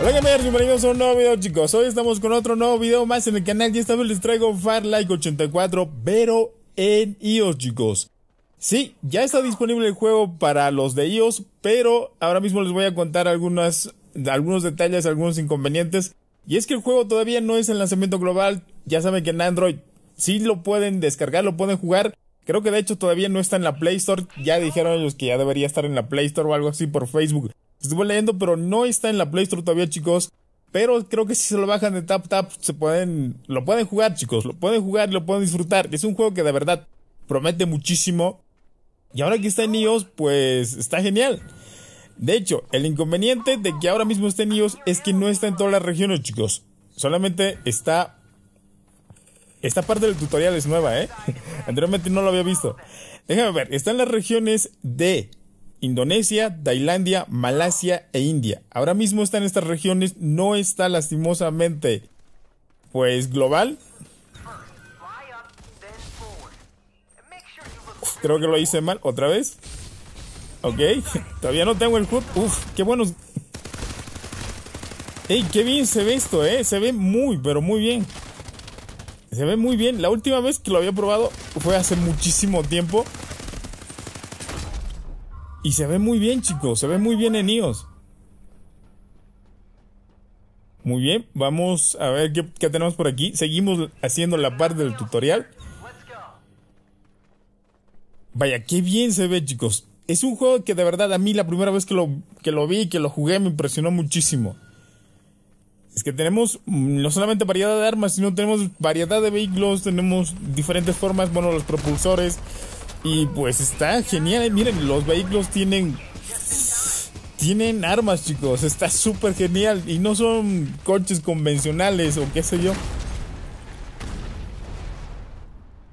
Hola gamers, bienvenidos a un nuevo video chicos Hoy estamos con otro nuevo video más en el canal Y esta vez les traigo like 84 Pero en iOS chicos Sí, ya está disponible el juego para los de iOS Pero ahora mismo les voy a contar algunas, algunos detalles, algunos inconvenientes Y es que el juego todavía no es el lanzamiento global Ya saben que en Android sí lo pueden descargar, lo pueden jugar Creo que de hecho todavía no está en la Play Store. Ya dijeron ellos que ya debería estar en la Play Store o algo así por Facebook. Estuve leyendo, pero no está en la Play Store todavía, chicos. Pero creo que si se lo bajan de Tap Tap, se pueden, lo pueden jugar, chicos. Lo pueden jugar, lo pueden disfrutar. Es un juego que de verdad promete muchísimo. Y ahora que está en iOS, pues está genial. De hecho, el inconveniente de que ahora mismo esté en iOS es que no está en todas las regiones, chicos. Solamente está esta parte del tutorial es nueva, ¿eh? Anteriormente no lo había visto. Déjame ver, está en las regiones de Indonesia, Tailandia, Malasia e India. Ahora mismo está en estas regiones, no está lastimosamente, pues global. creo que lo hice mal, otra vez. Ok, todavía no tengo el club. Uf, qué buenos. Ey, qué bien se ve esto, eh. Se ve muy, pero muy bien. Se ve muy bien. La última vez que lo había probado fue hace muchísimo tiempo. Y se ve muy bien, chicos. Se ve muy bien en ellos Muy bien, vamos a ver qué, tenemos por aquí. Seguimos haciendo la parte del tutorial. Vaya, qué bien se ve, chicos. Es un juego que de verdad a mí la primera vez que lo, que lo vi y que lo jugué me impresionó muchísimo que tenemos mm, no solamente variedad de armas, sino tenemos variedad de vehículos, tenemos diferentes formas, bueno, los propulsores. Y pues está genial. Eh, miren, los vehículos tienen. Tienen armas, chicos. Está súper genial. Y no son coches convencionales o qué sé yo.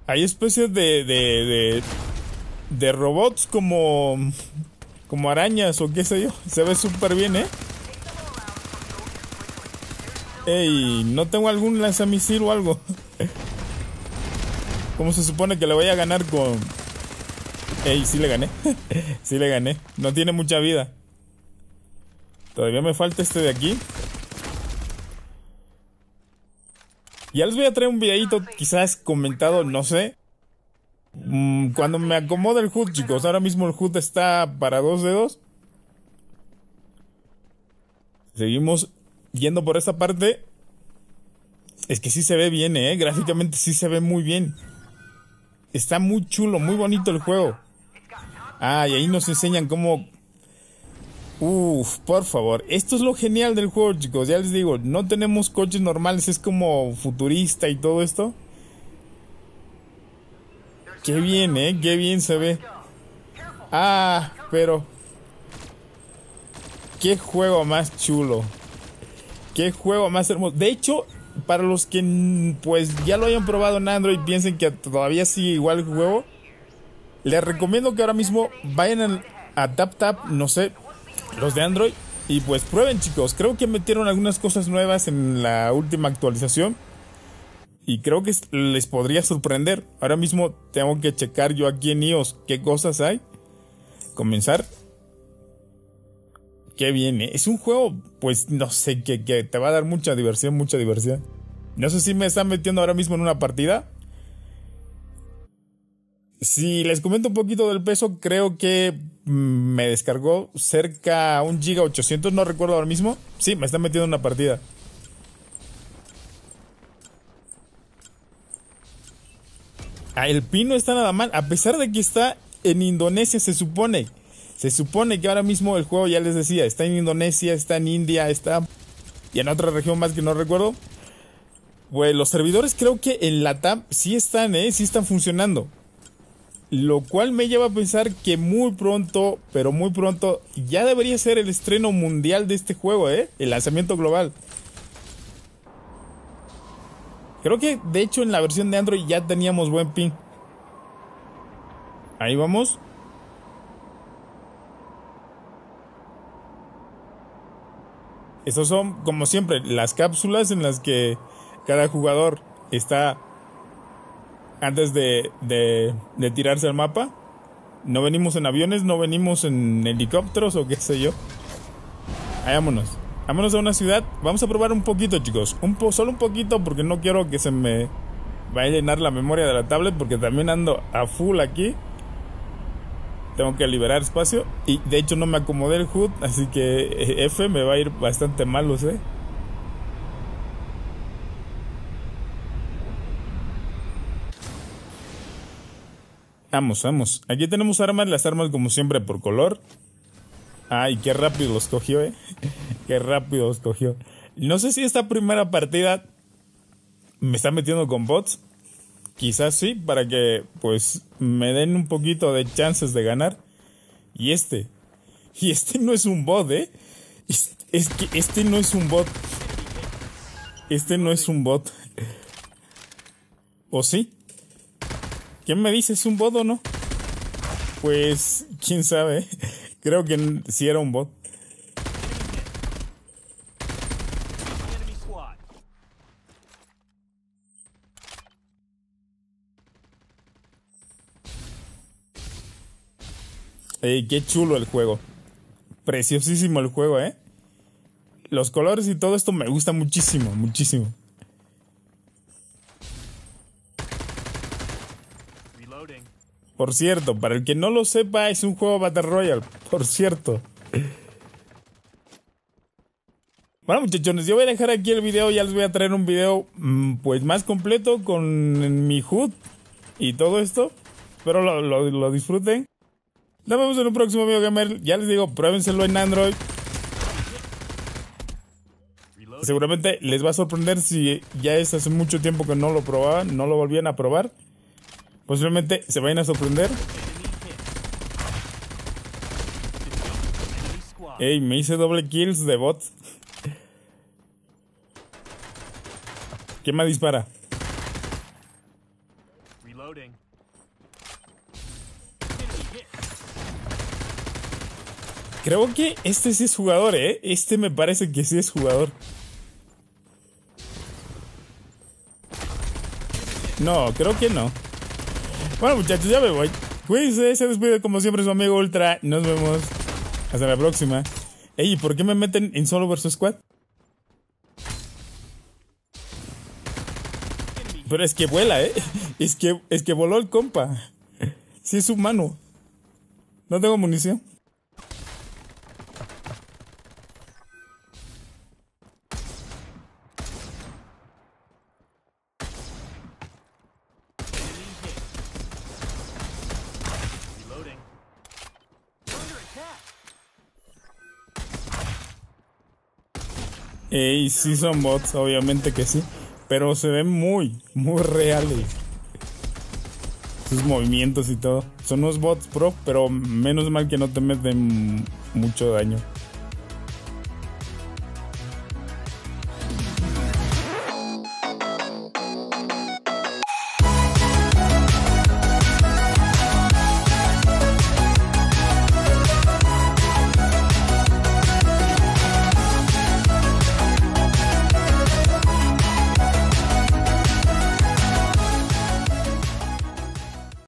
Hay especies de. de, de robots como. como arañas o qué sé yo. Se ve súper bien, eh. Ey, no tengo algún lanzamisil o algo. ¿Cómo se supone que le voy a ganar con...? Ey, sí le gané. sí le gané. No tiene mucha vida. Todavía me falta este de aquí. Ya les voy a traer un videito, quizás comentado, no sé. Mm, cuando me acomoda el HUD, chicos. Ahora mismo el HUD está para dos dedos. Seguimos yendo por esa parte, es que sí se ve bien, ¿eh? Gráficamente sí se ve muy bien. Está muy chulo, muy bonito el juego. Ah, y ahí nos enseñan cómo... Uf, por favor. Esto es lo genial del juego, chicos. Ya les digo, no tenemos coches normales, es como futurista y todo esto. Qué bien, ¿eh? Qué bien se ve. Ah, pero... Qué juego más chulo. Qué juego más hermoso. De hecho, para los que pues ya lo hayan probado en Android y piensen que todavía sigue igual el juego, les recomiendo que ahora mismo vayan a TapTap, no sé, los de Android, y pues prueben chicos. Creo que metieron algunas cosas nuevas en la última actualización. Y creo que les podría sorprender. Ahora mismo tengo que checar yo aquí en iOS qué cosas hay. Comenzar qué viene. Es un juego, pues no sé, que, te va a dar mucha diversión, mucha diversión. No sé si me están metiendo ahora mismo en una partida. Si les comento un poquito del peso, creo que mm, me descargó cerca a un giga 800, no recuerdo ahora mismo. Sí, me están metiendo en una partida. Ah, el pino está nada mal, a pesar de que está en Indonesia, se supone. Se supone que ahora mismo el juego, ya les decía, está en Indonesia, está en India, está... Y en otra región más que no recuerdo. Pues los servidores creo que en la tab sí están, ¿eh? Sí están funcionando. Lo cual me lleva a pensar que muy pronto, pero muy pronto, ya debería ser el estreno mundial de este juego, ¿eh? El lanzamiento global. Creo que de hecho en la versión de Android ya teníamos buen ping. Ahí vamos. Estos son, como siempre, las cápsulas en las que cada jugador está antes de, tirarse al mapa. No venimos en aviones, no venimos en helicópteros o qué sé yo. vámonos. Vámonos a una ciudad. Vamos a probar un poquito, chicos. Un solo un poquito porque no quiero que se me vaya a llenar la memoria de la tablet porque también ando a full aquí tengo que liberar espacio. Y de hecho no me acomodé el HUD, así que eh, F me va a ir bastante mal, lo Vamos, vamos. Aquí tenemos armas, las armas como siempre por color. Ay, qué rápido los cogió, eh. qué rápido los cogió. No sé si esta primera partida me está metiendo con bots. Quizás sí, para que pues me den un poquito de chances de ganar. Y este. Y este no es un bot, ¿eh? Es, que este no es un bot. Este no es un bot. ¿O sí? ¿Quién me dice? ¿Es un bot o no? Pues, quién sabe. Creo que sí era un bot. Ey, eh, qué chulo el juego. Preciosísimo el juego, ¿eh? Los colores y todo esto me gusta muchísimo, muchísimo. Por cierto, para el que no lo sepa, es un juego Battle Royale. Por cierto. Bueno muchachones, yo voy a dejar aquí el video, ya les voy a traer un video mm, pues más completo con mi HUD y todo esto. Espero lo disfruten. Nos vemos en un próximo video gamer. Ya les digo, pruébenselo en Android. Seguramente les va a sorprender si ya es hace mucho tiempo que no lo probaban, no lo volvían a probar. Posiblemente se vayan a sorprender. Ey, me hice doble kills de bot. ¿Quién me dispara? Reloading. Creo que este sí es jugador, ¿eh? Este me parece que sí es jugador. No, creo que no. Bueno, muchachos, ya me voy. Cuídense, se despide como siempre su amigo Ultra. Nos vemos. Hasta la próxima. Ey, ¿y por qué me meten en solo versus squad? Pero es que vuela, ¿eh? Es que, es que voló el compa. Sí es humano. No tengo munición. E, y sí son bots, obviamente que sí. Pero se ven muy, muy reales. Sus movimientos y todo. Son unos bots pro, pero menos mal que no te meten mucho daño.